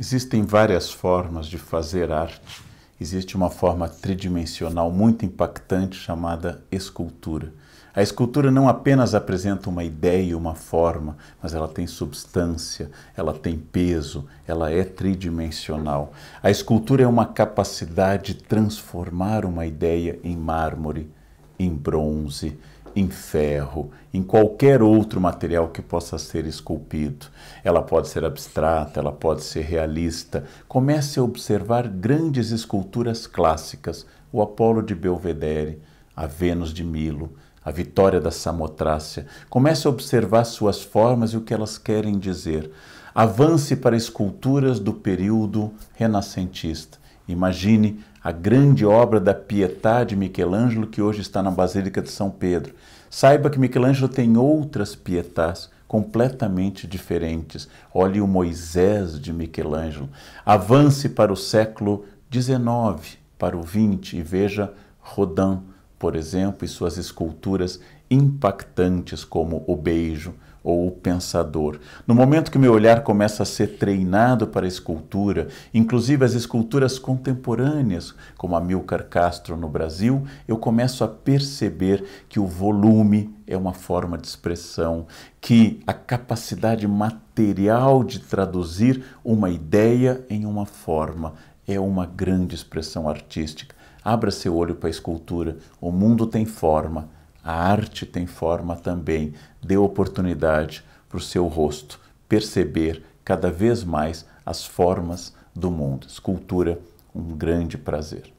Existem várias formas de fazer arte. Existe uma forma tridimensional muito impactante chamada escultura. A escultura não apenas apresenta uma ideia, e uma forma, mas ela tem substância, ela tem peso, ela é tridimensional. A escultura é uma capacidade de transformar uma ideia em mármore, em bronze, em ferro, em qualquer outro material que possa ser esculpido. Ela pode ser abstrata, ela pode ser realista. Comece a observar grandes esculturas clássicas, o Apolo de Belvedere, a Vênus de Milo, a Vitória da Samotrácia. Comece a observar suas formas e o que elas querem dizer. Avance para esculturas do período renascentista Imagine a grande obra da Pietà de Michelangelo que hoje está na Basílica de São Pedro. Saiba que Michelangelo tem outras Pietas completamente diferentes. Olhe o Moisés de Michelangelo. Avance para o século XIX, para o XX e veja Rodin, por exemplo, e suas esculturas impactantes como O Beijo, ou o pensador. No momento que meu olhar começa a ser treinado para a escultura, inclusive as esculturas contemporâneas, como Amilcar Castro no Brasil, eu começo a perceber que o volume é uma forma de expressão, que a capacidade material de traduzir uma ideia em uma forma é uma grande expressão artística. Abra seu olho para a escultura. O mundo tem forma a arte tem forma também, dê oportunidade para o seu rosto perceber cada vez mais as formas do mundo. Escultura, um grande prazer.